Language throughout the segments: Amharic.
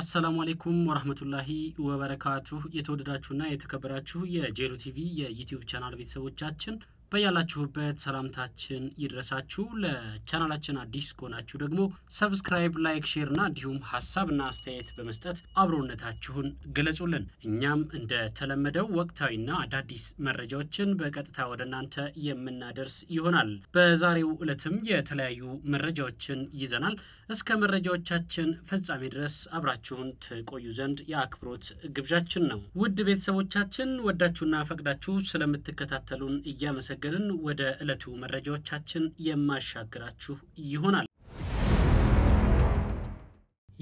አሰላሙ አሌይኩም ወረህመቱላሂ ወበረካቱሁ የተወደዳችሁና የተከበራችሁ የጄሎ ቲቪ የዩትዩብ ቻናል ቤተሰቦቻችን በያላችሁበት ሰላምታችን ይድረሳችሁ። ለቻናላችን አዲስ ከሆናችሁ ደግሞ ሰብስክራይብ፣ ላይክ፣ ሼር እና እንዲሁም ሀሳብና አስተያየት በመስጠት አብሮነታችሁን ግለጹልን። እኛም እንደተለመደው ወቅታዊና አዳዲስ መረጃዎችን በቀጥታ ወደ እናንተ የምናደርስ ይሆናል። በዛሬው ዕለትም የተለያዩ መረጃዎችን ይዘናል። እስከ መረጃዎቻችን ፍጻሜ ድረስ አብራችሁን ትቆዩ ዘንድ የአክብሮት ግብዣችን ነው። ውድ ቤተሰቦቻችን ወዳችሁና ፈቅዳችሁ ስለምትከታተሉን እያመሰግ እያመሰገንን ወደ ዕለቱ መረጃዎቻችን የማሻግራችሁ ይሆናል።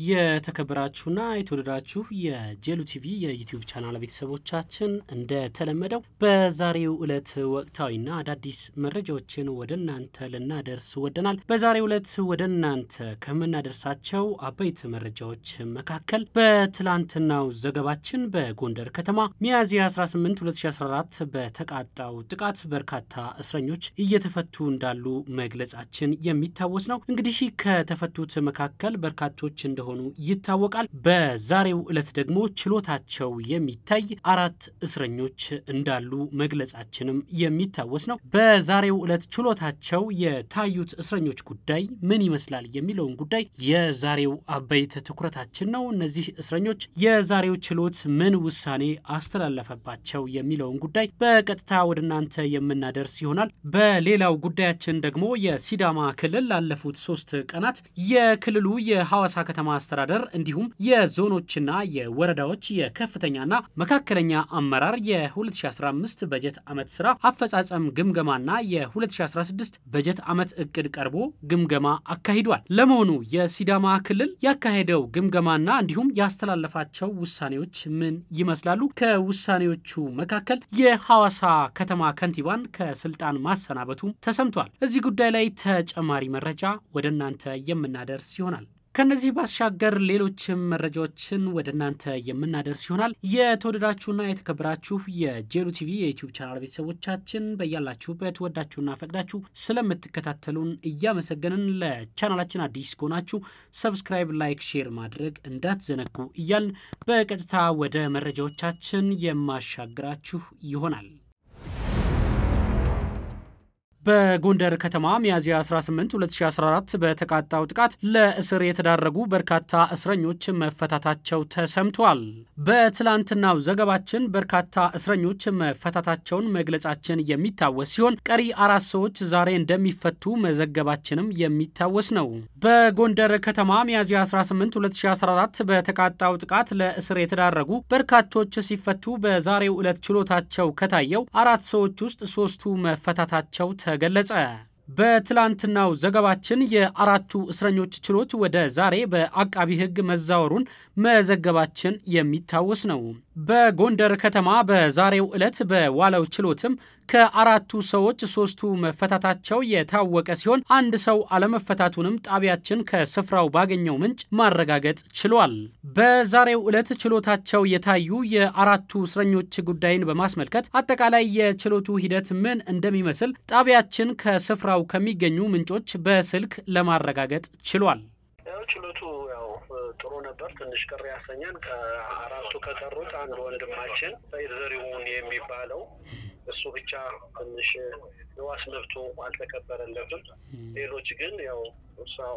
የተከበራችሁና የተወደዳችሁ የጄሉ ቲቪ የዩቲዩብ ቻናል ቤተሰቦቻችን እንደተለመደው በዛሬው ዕለት ወቅታዊና አዳዲስ መረጃዎችን ወደ እናንተ ልናደርስ ወደናል። በዛሬው ዕለት ወደ እናንተ ከምናደርሳቸው አበይት መረጃዎች መካከል በትላንትናው ዘገባችን በጎንደር ከተማ ሚያዝያ 18 2014 በተቃጣው ጥቃት በርካታ እስረኞች እየተፈቱ እንዳሉ መግለጻችን የሚታወስ ነው። እንግዲህ ከተፈቱት መካከል በርካቶች እንደ እንደሆኑ ይታወቃል። በዛሬው ዕለት ደግሞ ችሎታቸው የሚታይ አራት እስረኞች እንዳሉ መግለጻችንም የሚታወስ ነው። በዛሬው ዕለት ችሎታቸው የታዩት እስረኞች ጉዳይ ምን ይመስላል የሚለውን ጉዳይ የዛሬው አበይት ትኩረታችን ነው። እነዚህ እስረኞች የዛሬው ችሎት ምን ውሳኔ አስተላለፈባቸው የሚለውን ጉዳይ በቀጥታ ወደ እናንተ የምናደርስ ይሆናል። በሌላው ጉዳያችን ደግሞ የሲዳማ ክልል ላለፉት ሶስት ቀናት የክልሉ የሐዋሳ ከተማ አስተዳደር እንዲሁም የዞኖችና የወረዳዎች የከፍተኛና መካከለኛ አመራር የ2015 በጀት ዓመት ስራ አፈጻጸም ግምገማና የ2016 በጀት ዓመት እቅድ ቀርቦ ግምገማ አካሂዷል። ለመሆኑ የሲዳማ ክልል ያካሄደው ግምገማና እንዲሁም ያስተላለፋቸው ውሳኔዎች ምን ይመስላሉ? ከውሳኔዎቹ መካከል የሐዋሳ ከተማ ከንቲባን ከስልጣን ማሰናበቱም ተሰምቷል። እዚህ ጉዳይ ላይ ተጨማሪ መረጃ ወደ እናንተ የምናደርስ ይሆናል። ከነዚህ ባሻገር ሌሎችም መረጃዎችን ወደ እናንተ የምናደርስ ይሆናል። የተወደዳችሁና የተከበራችሁ የጄሉ ቲቪ የዩቲዩብ ቻናል ቤተሰቦቻችን በያላችሁበት ወዳችሁና ፈቅዳችሁ ስለምትከታተሉን እያመሰገንን ለቻናላችን አዲስ ከሆናችሁ ሰብስክራይብ፣ ላይክ፣ ሼር ማድረግ እንዳትዘነጉ እያልን በቀጥታ ወደ መረጃዎቻችን የማሻግራችሁ ይሆናል። በጎንደር ከተማ ሚያዝያ 18 2014 በተቃጣው ጥቃት ለእስር የተዳረጉ በርካታ እስረኞች መፈታታቸው ተሰምቷል። በትላንትናው ዘገባችን በርካታ እስረኞች መፈታታቸውን መግለጻችን የሚታወስ ሲሆን ቀሪ አራት ሰዎች ዛሬ እንደሚፈቱ መዘገባችንም የሚታወስ ነው። በጎንደር ከተማ ሚያዝያ 18 2014 በተቃጣው ጥቃት ለእስር የተዳረጉ በርካቶች ሲፈቱ በዛሬው ዕለት ችሎታቸው ከታየው አራት ሰዎች ውስጥ ሶስቱ መፈታታቸው ተ ተገለጸ። በትላንትናው ዘገባችን የአራቱ እስረኞች ችሎት ወደ ዛሬ በአቃቢ ሕግ መዛወሩን መዘገባችን የሚታወስ ነው። በጎንደር ከተማ በዛሬው ዕለት በዋለው ችሎትም ከአራቱ ሰዎች ሶስቱ መፈታታቸው የታወቀ ሲሆን አንድ ሰው አለመፈታቱንም ጣቢያችን ከስፍራው ባገኘው ምንጭ ማረጋገጥ ችሏል። በዛሬው ዕለት ችሎታቸው የታዩ የአራቱ እስረኞች ጉዳይን በማስመልከት አጠቃላይ የችሎቱ ሂደት ምን እንደሚመስል ጣቢያችን ከስፍራው ከሚገኙ ምንጮች በስልክ ለማረጋገጥ ችሏል። ችሎቱ ጥሩ ነበር። ትንሽ ቅር ያሰኘን ከአራቱ ከቀሩት አንድ ወንድማችን ሰይድ ዘሪሁን የሚባለው እሱ ብቻ ትንሽ የዋስ መብቱ አልተከበረለትም። ሌሎች ግን ያው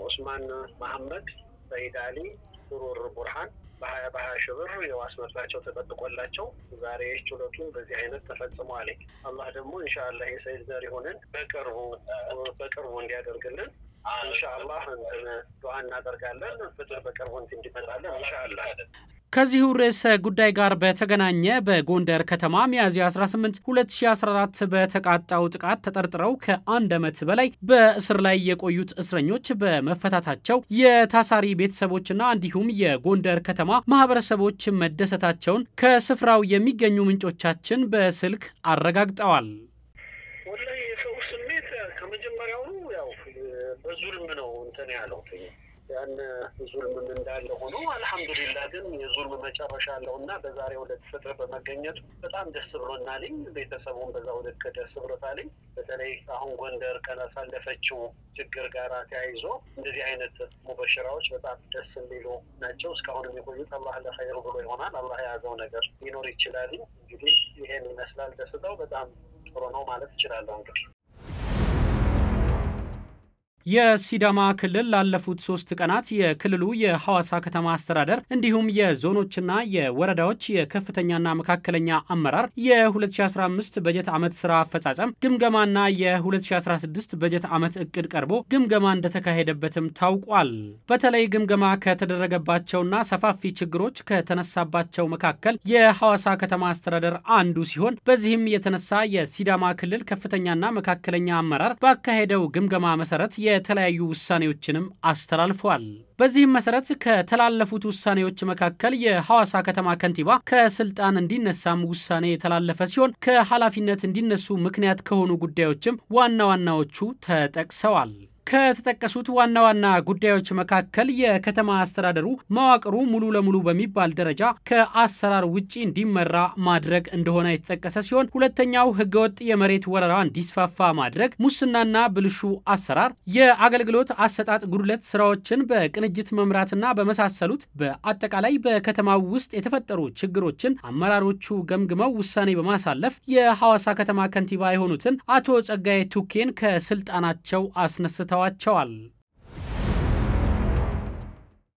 ኡስማን መሐመድ፣ ሰይድ አሊ፣ ሱሩር ቡርሃን በሀያ በሀያ ሺህ ብር የዋስ መብታቸው ተጠብቆላቸው ዛሬ ችሎቱን በዚህ አይነት ተፈጽመዋል። አላህ ደግሞ እንሻላ የሰይድ ዘሪሁንን በቅርቡ በቅርቡ እንዲያደርግልን እንትን ዱዓ እናደርጋለን። በቅርቡ እንዲመጣለን ከዚሁ ርዕሰ ጉዳይ ጋር በተገናኘ በጎንደር ከተማ ሚያዝያ 18 2014 በተቃጣው ጥቃት ተጠርጥረው ከአንድ ዓመት በላይ በእስር ላይ የቆዩት እስረኞች በመፈታታቸው የታሳሪ ቤተሰቦችና እንዲሁም የጎንደር ከተማ ማህበረሰቦች መደሰታቸውን ከስፍራው የሚገኙ ምንጮቻችን በስልክ አረጋግጠዋል። ከመጀመሪያውኑ ያው በዙልም ነው እንትን ያለው ያን ዙልም እንዳለ ሆኖ አልሐምዱሊላ ግን የዙልም መጨረሻ አለው እና በዛሬ ሁለት ፍጥር በመገኘቱ በጣም ደስ ብሎናልኝ። ቤተሰቡን በዛ ሁለት ደስ ብሎታልኝ። በተለይ አሁን ጎንደር ከላሳለፈችው ችግር ጋር ተያይዞ እንደዚህ አይነት ሙበሽራዎች በጣም ደስ የሚሉ ናቸው። እስካሁንም የቆዩት አላህ ለኸይሩ ብሎ ይሆናል። አላህ የያዘው ነገር ሊኖር ይችላልኝ። እንግዲህ ይሄን ይመስላል። ደስታው በጣም ጥሩ ነው ማለት ይችላለሁ እንግዲህ የሲዳማ ክልል ላለፉት ሶስት ቀናት የክልሉ የሐዋሳ ከተማ አስተዳደር እንዲሁም የዞኖችና የወረዳዎች የከፍተኛና መካከለኛ አመራር የ2015 በጀት ዓመት ስራ አፈጻጸም ግምገማና የ2016 በጀት ዓመት እቅድ ቀርቦ ግምገማ እንደተካሄደበትም ታውቋል። በተለይ ግምገማ ከተደረገባቸውና ሰፋፊ ችግሮች ከተነሳባቸው መካከል የሐዋሳ ከተማ አስተዳደር አንዱ ሲሆን በዚህም የተነሳ የሲዳማ ክልል ከፍተኛና መካከለኛ አመራር ባካሄደው ግምገማ መሰረት የ የተለያዩ ውሳኔዎችንም አስተላልፏል። በዚህም መሰረት ከተላለፉት ውሳኔዎች መካከል የሐዋሳ ከተማ ከንቲባ ከስልጣን እንዲነሳም ውሳኔ የተላለፈ ሲሆን ከኃላፊነት እንዲነሱ ምክንያት ከሆኑ ጉዳዮችም ዋና ዋናዎቹ ተጠቅሰዋል። ከተጠቀሱት ዋና ዋና ጉዳዮች መካከል የከተማ አስተዳደሩ መዋቅሩ ሙሉ ለሙሉ በሚባል ደረጃ ከአሰራር ውጪ እንዲመራ ማድረግ እንደሆነ የተጠቀሰ ሲሆን ሁለተኛው ህገወጥ የመሬት ወረራ እንዲስፋፋ ማድረግ፣ ሙስናና ብልሹ አሰራር፣ የአገልግሎት አሰጣጥ ጉድለት፣ ስራዎችን በቅንጅት መምራትና በመሳሰሉት በአጠቃላይ በከተማው ውስጥ የተፈጠሩ ችግሮችን አመራሮቹ ገምግመው ውሳኔ በማሳለፍ የሐዋሳ ከተማ ከንቲባ የሆኑትን አቶ ጸጋዬ ቱኬን ከስልጣናቸው አስነስተዋል። সওয়াল